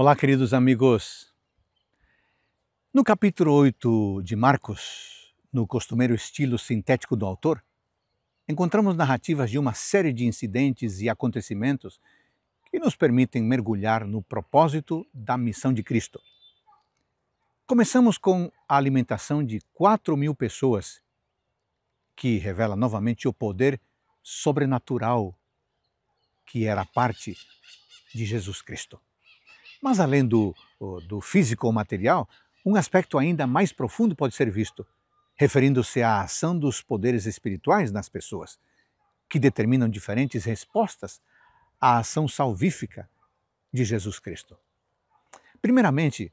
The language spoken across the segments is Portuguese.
Olá, queridos amigos. No capítulo 8 de Marcos, no costumeiro estilo sintético do autor, encontramos narrativas de uma série de incidentes e acontecimentos que nos permitem mergulhar no propósito da missão de Cristo. Começamos com a alimentação de 4 mil pessoas, que revela novamente o poder sobrenatural que era parte de Jesus Cristo. Mas além do, do físico ou material, um aspecto ainda mais profundo pode ser visto, referindo-se à ação dos poderes espirituais nas pessoas, que determinam diferentes respostas à ação salvífica de Jesus Cristo. Primeiramente,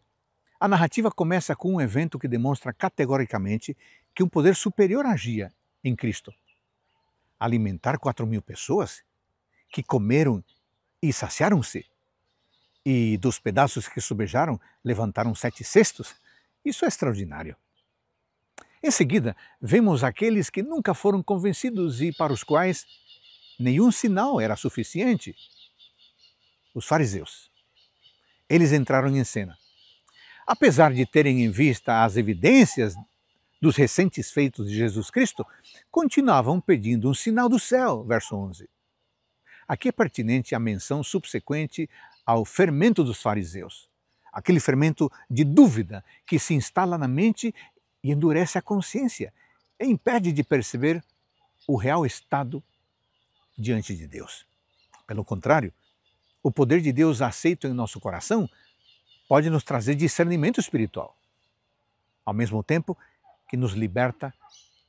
a narrativa começa com um evento que demonstra categoricamente que um poder superior agia em Cristo. Alimentar quatro mil pessoas que comeram e saciaram-se e dos pedaços que sobejaram levantaram sete cestos. Isso é extraordinário. Em seguida, vemos aqueles que nunca foram convencidos e para os quais nenhum sinal era suficiente. Os fariseus. Eles entraram em cena. Apesar de terem em vista as evidências dos recentes feitos de Jesus Cristo, continuavam pedindo um sinal do céu, verso 11. Aqui é pertinente a menção subsequente ao fermento dos fariseus, aquele fermento de dúvida que se instala na mente e endurece a consciência e impede de perceber o real estado diante de Deus. Pelo contrário, o poder de Deus aceito em nosso coração pode nos trazer discernimento espiritual, ao mesmo tempo que nos liberta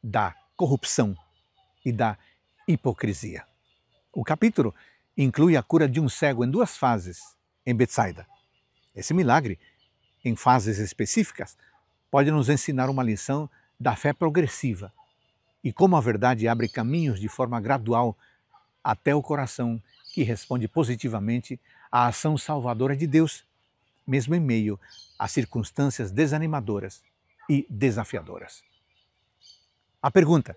da corrupção e da hipocrisia. O capítulo inclui a cura de um cego em duas fases em Betsaida. Esse milagre, em fases específicas, pode nos ensinar uma lição da fé progressiva e como a verdade abre caminhos de forma gradual até o coração que responde positivamente à ação salvadora de Deus, mesmo em meio a circunstâncias desanimadoras e desafiadoras. A pergunta: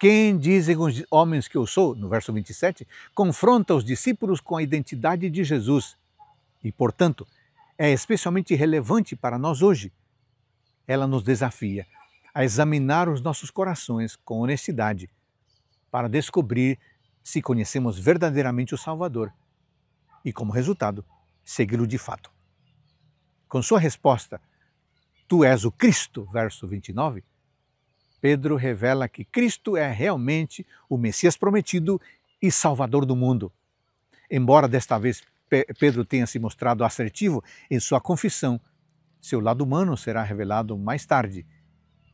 quem dizem os homens que eu sou, no verso 27, confronta os discípulos com a identidade de Jesus e, portanto, é especialmente relevante para nós hoje. Ela nos desafia a examinar os nossos corações com honestidade para descobrir se conhecemos verdadeiramente o Salvador e, como resultado, segui-lo de fato. Com sua resposta, Tu és o Cristo, verso 29, Pedro revela que Cristo é realmente o Messias prometido e Salvador do mundo. Embora desta vez Pedro tenha se mostrado assertivo em sua confissão, seu lado humano será revelado mais tarde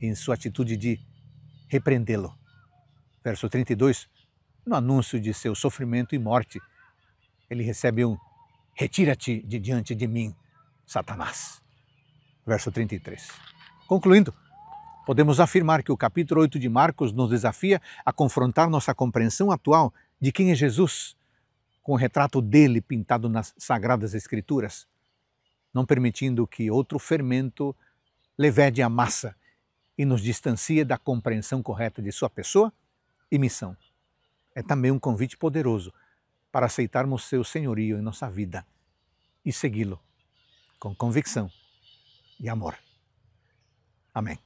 em sua atitude de repreendê-lo. Verso 32, no anúncio de seu sofrimento e morte, ele recebe um retira-te de diante de mim, Satanás. Verso 33. Concluindo, Podemos afirmar que o capítulo 8 de Marcos nos desafia a confrontar nossa compreensão atual de quem é Jesus com o retrato dele pintado nas Sagradas Escrituras, não permitindo que outro fermento levede a massa e nos distancie da compreensão correta de sua pessoa e missão. É também um convite poderoso para aceitarmos seu senhorio em nossa vida e segui-lo com convicção e amor. Amém.